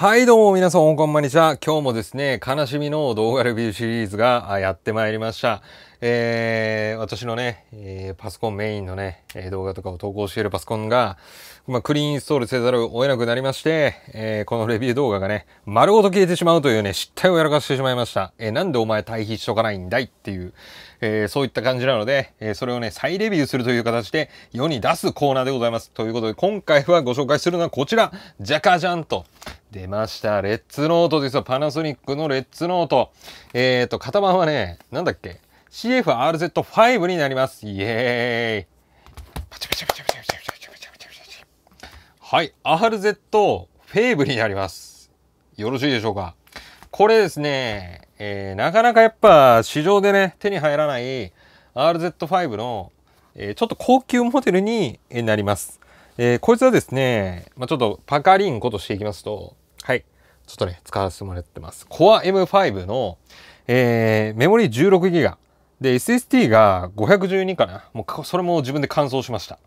はいどうも皆さんこんばんちは。今日もですね、悲しみの動画レビューシリーズがやってまいりました。えー、私のね、えー、パソコンメインのね、え動画とかを投稿しているパソコンが、まあ、クリーンインストールせざるを得なくなりまして、えー、このレビュー動画がね、丸ごと消えてしまうというね、失態をやらかしてしまいました。えなんでお前退避しとかないんだいっていう、えそういった感じなので、えそれをね、再レビューするという形で世に出すコーナーでございます。ということで、今回はご紹介するのはこちら、ジャカジャンと。出ました。レッツノートですよ。パナソニックのレッツノート。えっ、ー、と、型番はね、なんだっけ ?CFRZ5 になります。イエーイ。パチパチパチパチパチパチパチパチパチパチ。はい。r z ブになります。よろしいでしょうかこれですね、えー、なかなかやっぱ市場でね、手に入らない RZ5 の、えー、ちょっと高級モデルになります。えー、こいつはですね、まあ、ちょっとパカリンことしていきますと、ちょっとね、使わせてもらってます。Core M5 の、えー、メモリー 16GB。で、SSD が512かな。もう、それも自分で乾燥しました。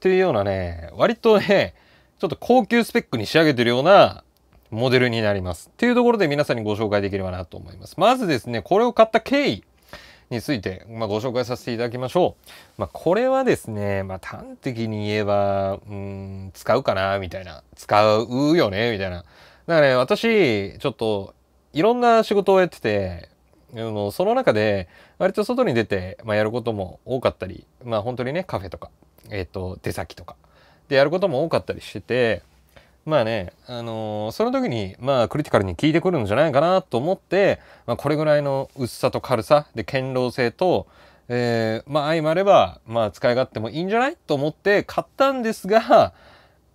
というようなね、割とね、ちょっと高級スペックに仕上げてるようなモデルになります。っていうところで皆さんにご紹介できればなと思います。まずですね、これを買った経緯について、まあ、ご紹介させていただきましょう。まあ、これはですね、まあ、端的に言えば、うん、使うかな、みたいな。使うよね、みたいな。だからね、私、ちょっと、いろんな仕事をやってて、あのその中で、割と外に出て、まあ、やることも多かったり、まあ、本当にね、カフェとか、えっ、ー、と、出先とか、でやることも多かったりしてて、まあね、あのー、その時に、まあ、クリティカルに効いてくるんじゃないかなと思って、まあ、これぐらいの薄さと軽さ、で、堅牢性と、えー、まあ、相まれば、まあ、使い勝手もいいんじゃないと思って買ったんですが、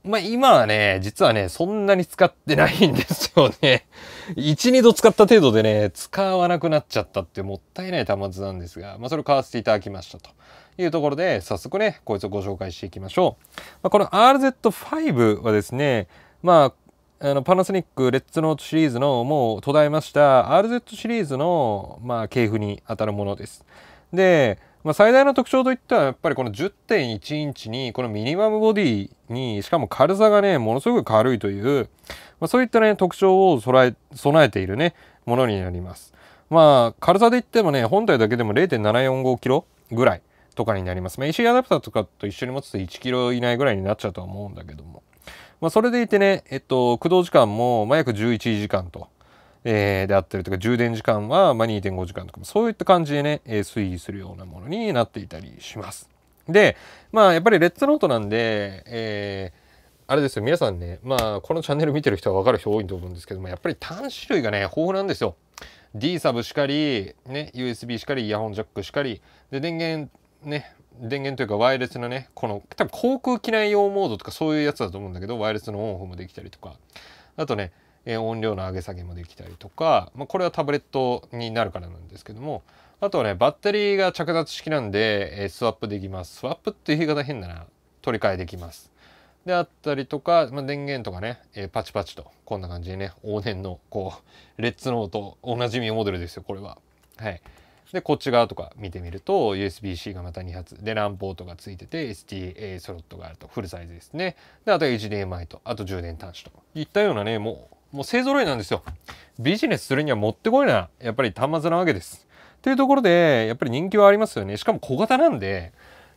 まあ、今はね、実はね、そんなに使ってないんですよね。1、2度使った程度でね、使わなくなっちゃったってもったいない端末なんですが、まあ、それを買わせていただきましたと。いうところで、早速ね、こいつをご紹介していきましょう。まあ、この RZ5 はですね、まあ、あのパナソニックレッツノートシリーズのもう途絶えました RZ シリーズの、まあ、系譜に当たるものです。で、まあ、最大の特徴といったらやっぱりこの10.1インチにこのミニマムボディにしかも軽さがねものすごく軽いという、まあ、そういったね特徴を備え備えているねものになりますまあ軽さで言ってもね本体だけでも0.745キロぐらいとかになります、まあ、AC アダプターとかと一緒に持つと1 k g 以内ぐらいになっちゃうとは思うんだけどもまあ、それでいてね、えっと、駆動時間も約11時間と、えー、であったりとか充電時間はま2.5時間とかそういった感じでね、え推移するようなものになっていたりします。でまあやっぱりレッツノートなんで、えー、あれですよ皆さんねまあこのチャンネル見てる人は分かる人多いと思うんですけどもやっぱり端子類がね豊富なんですよ。D サブしかり、ね、USB しかりイヤホンジャックしかりで電源ね電源というかワイヤレスのねこの多分航空機内用モードとかそういうやつだと思うんだけどワイヤレスのオンオフもできたりとかあとねえ音量の上げ下げもできたりとか、まあ、これはタブレットになるからなんですけどもあとはねバッテリーが着脱式なんで、えスワップできますスワップっていう言い方変なら取り替えできますであったりとか、まあ、電源とかね、えパチパチとこんな感じでね往年のこうレッツノートおなじみモデルですよこれははいでこっち側とか見てみると USB-C がまた2発でランポートがついてて STA スロットがあるとフルサイズですねであと HDMI とあと充電端子といったようなねもうもう勢ぞいなんですよ。ビジネスするにはもってこいな、やっぱり端末なわけです。というところで、やっぱり人気はありますよね。しかも小型なんで、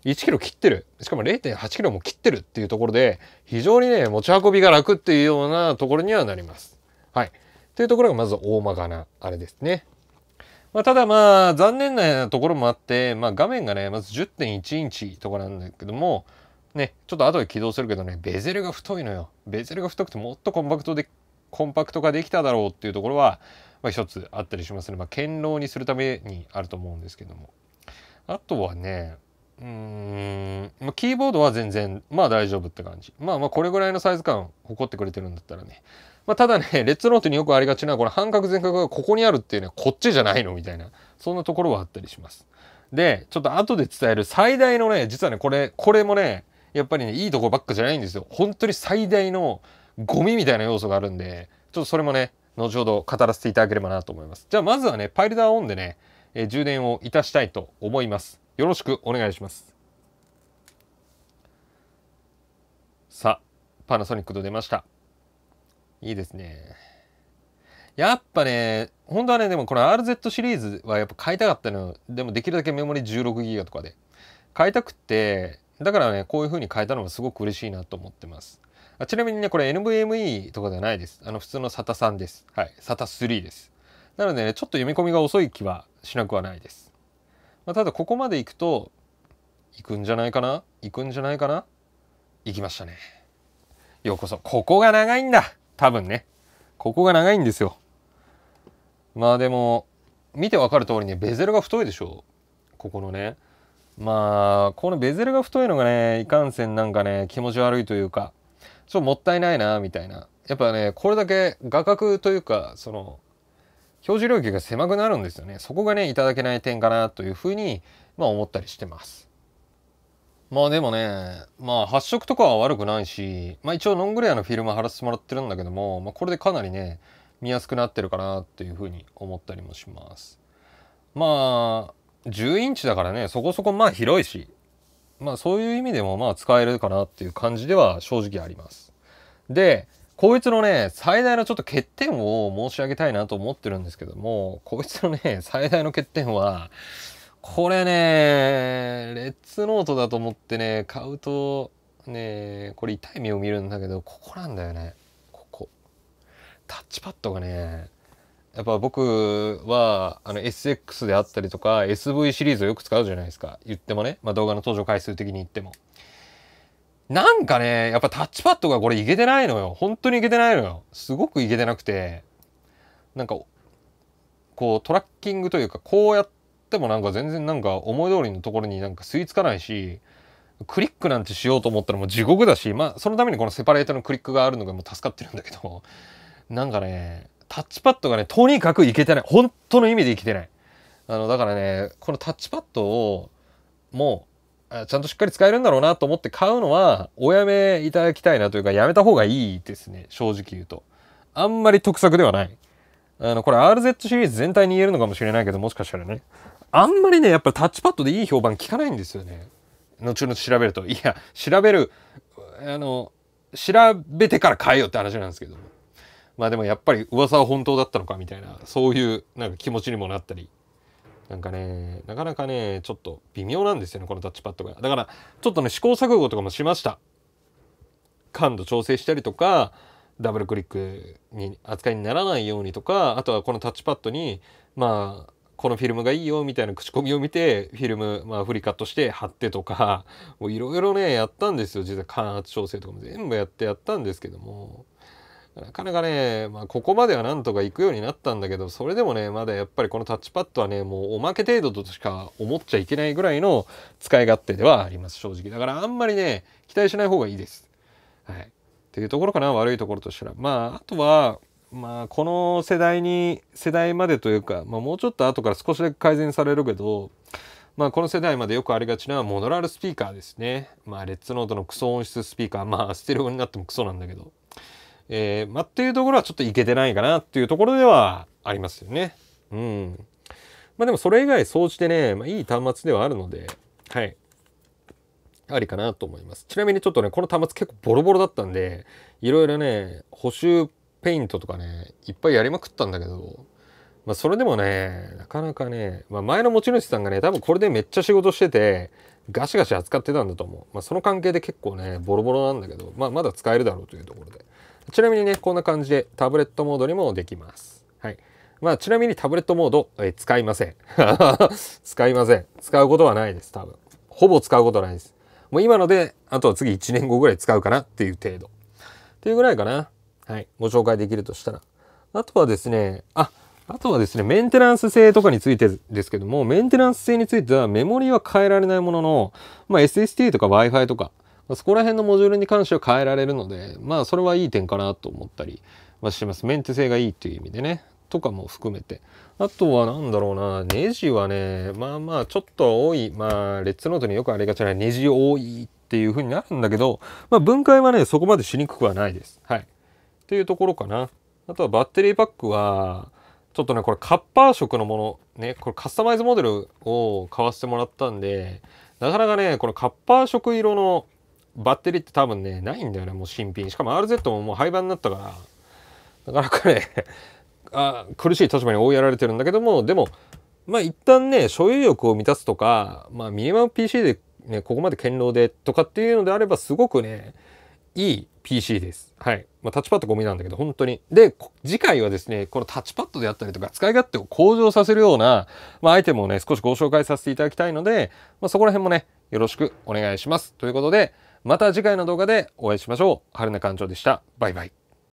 1キロ切ってる。しかも0.8キロも切ってるっていうところで、非常にね、持ち運びが楽っていうようなところにはなります。はい。というところがまず大まかな、あれですね。まあ、ただまあ、残念なところもあって、まあ、画面がね、まず10.1インチとかなんだけども、ね、ちょっと後で起動するけどね、ベゼルが太いのよ。ベゼルが太くてもっとコンパクトでコンパクト化できただろうっていうところは、まあ、一つあったりしますね。まあ、堅牢にするためにあると思うんですけども。あとはね、うーん、まあ、キーボードは全然、まあ大丈夫って感じ。まあまあこれぐらいのサイズ感誇ってくれてるんだったらね。まあただね、レッツノートによくありがちな、この半角全角がここにあるっていうのはこっちじゃないのみたいな、そんなところはあったりします。で、ちょっと後で伝える最大のね、実はね、これ、これもね、やっぱりね、いいとこばっかじゃないんですよ。本当に最大のゴミみたいな要素があるんで、ちょっとそれもね、後ほど語らせていただければなと思います。じゃあまずはね、パイルダーオンでね、えー、充電をいたしたいと思います。よろしくお願いします。さあ、パナソニックと出ました。いいですね。やっぱね、本当はね、でもこの RZ シリーズはやっぱ買いたかったのよ。でもできるだけメモリ 16GB とかで。買いたくって、だからね、こういう風に変えたのがすごく嬉しいなと思ってます。あちなみにねこれ NVMe とかじゃないですあの普通の SATA3 ですはい SATA3 ですなのでねちょっと読み込みが遅い気はしなくはないです、まあ、ただここまで行くと行くんじゃないかな行くんじゃないかな行きましたねようこそここが長いんだ多分ねここが長いんですよまあでも見てわかる通りねベゼルが太いでしょここのねまあこのベゼルが太いのがねいかんせんなんかね気持ち悪いというかそうもったいないなみたいなやっぱねこれだけ画角というかその表示領域が狭くなるんですよねそこがねいただけない点かなというふうにまあ思ったりしてますまあでもねまあ発色とかは悪くないしまあ一応ノングレアのフィルム貼らせてもらってるんだけども、まあ、これでかなりね見やすくなってるかなっていうふうに思ったりもしますまあ10インチだからねそこそこまあ広いしまあそういう意味でもまあ使えるかなっていう感じでは正直あります。で、こいつのね、最大のちょっと欠点を申し上げたいなと思ってるんですけども、こいつのね、最大の欠点は、これね、レッツノートだと思ってね、買うと、ね、これ痛い目を見るんだけど、ここなんだよね。ここ。タッチパッドがね、やっぱ僕はあの SX であったりとか SV シリーズをよく使うじゃないですか言ってもね、まあ、動画の登場回数的に言ってもなんかねやっぱタッチパッドがこれいけてないのよ本当にいけてないのよすごくいけてなくてなんかこうトラッキングというかこうやってもなんか全然なんか思い通りのところになんか吸い付かないしクリックなんてしようと思ったらもう地獄だしまあそのためにこのセパレートのクリックがあるのがもう助かってるんだけどなんかねタッチパッドがね、とにかくいけてない。本当の意味でいけてない。あの、だからね、このタッチパッドを、もう、ちゃんとしっかり使えるんだろうなと思って買うのは、おやめいただきたいなというか、やめた方がいいですね。正直言うと。あんまり得策ではない。あの、これ RZ シリーズ全体に言えるのかもしれないけど、もしかしたらね。あんまりね、やっぱタッチパッドでいい評判聞かないんですよね。後々調べると。いや、調べる、あの、調べてから変えようって話なんですけども。まあでもやっぱり噂は本当だったのかみたいなそういうなんか気持ちにもなったりなんかねなかなかねちょっと微妙なんですよねこのタッチパッドがだからちょっとね試行錯誤とかもしました感度調整したりとかダブルクリックに扱いにならないようにとかあとはこのタッチパッドにまあこのフィルムがいいよみたいな口コミを見てフィルム、まあ、フリカットして貼ってとかいろいろねやったんですよ実は感圧調整とかも全部やってやったんですけどもなかなかね、まあ、ここまではなんとか行くようになったんだけど、それでもね、まだやっぱりこのタッチパッドはね、もうおまけ程度としか思っちゃいけないぐらいの使い勝手ではあります、正直。だからあんまりね、期待しない方がいいです。はい。っていうところかな、悪いところとしたら。まあ、あとは、まあ、この世代に、世代までというか、まあ、もうちょっと後から少しだけ改善されるけど、まあ、この世代までよくありがちなモノラルスピーカーですね。まあ、レッツノートのクソ音質スピーカー、まあ、ステレオになってもクソなんだけど。えー、まあ、っていうところはちょっといけてないかなっていうところではありますよね。うん。まあでもそれ以外総じてね、まあ、いい端末ではあるので、はい。ありかなと思います。ちなみにちょっとね、この端末結構ボロボロだったんで、いろいろね、補修ペイントとかね、いっぱいやりまくったんだけど、まあそれでもね、なかなかね、まあ前の持ち主さんがね、多分これでめっちゃ仕事してて、ガシガシ扱ってたんだと思う。まあその関係で結構ね、ボロボロなんだけど、まあまだ使えるだろうというところで。ちなみにね、こんな感じでタブレットモードにもできます。はい。まあ、ちなみにタブレットモード、え使いません。使いません。使うことはないです、多分。ほぼ使うことないです。もう今ので、あとは次1年後ぐらい使うかなっていう程度。っていうぐらいかな。はい。ご紹介できるとしたら。あとはですね、あ、あとはですね、メンテナンス性とかについてですけども、メンテナンス性についてはメモリは変えられないものの、まあ、SSD とか Wi-Fi とか、そこら辺のモジュールに関しては変えられるので、まあそれはいい点かなと思ったりはします。メンテ性がいいという意味でね。とかも含めて。あとは何だろうな、ネジはね、まあまあちょっと多い、まあレッツノートによくありがちなネジ多いっていう風になるんだけど、まあ分解はね、そこまでしにくくはないです。はい。っていうところかな。あとはバッテリーパックは、ちょっとね、これカッパー色のもの、ね、これカスタマイズモデルを買わせてもらったんで、なかなかね、このカッパー色色のバッテリーって多分ねないんだよねもう新品しかも RZ ももう廃盤になったからなかなかね あ苦しい立場に追いやられてるんだけどもでもまあ一旦ね所有欲を満たすとか、まあ、ミニマム PC で、ね、ここまで堅牢でとかっていうのであればすごくねいい PC です。はい。まあ、タッチパッドゴミなんだけど、本当に。で、次回はですね、このタッチパッドであったりとか、使い勝手を向上させるような、まあ、アイテムをね、少しご紹介させていただきたいので、まあ、そこら辺もね、よろしくお願いします。ということで、また次回の動画でお会いしましょう。春菜館長でした。バイバイ。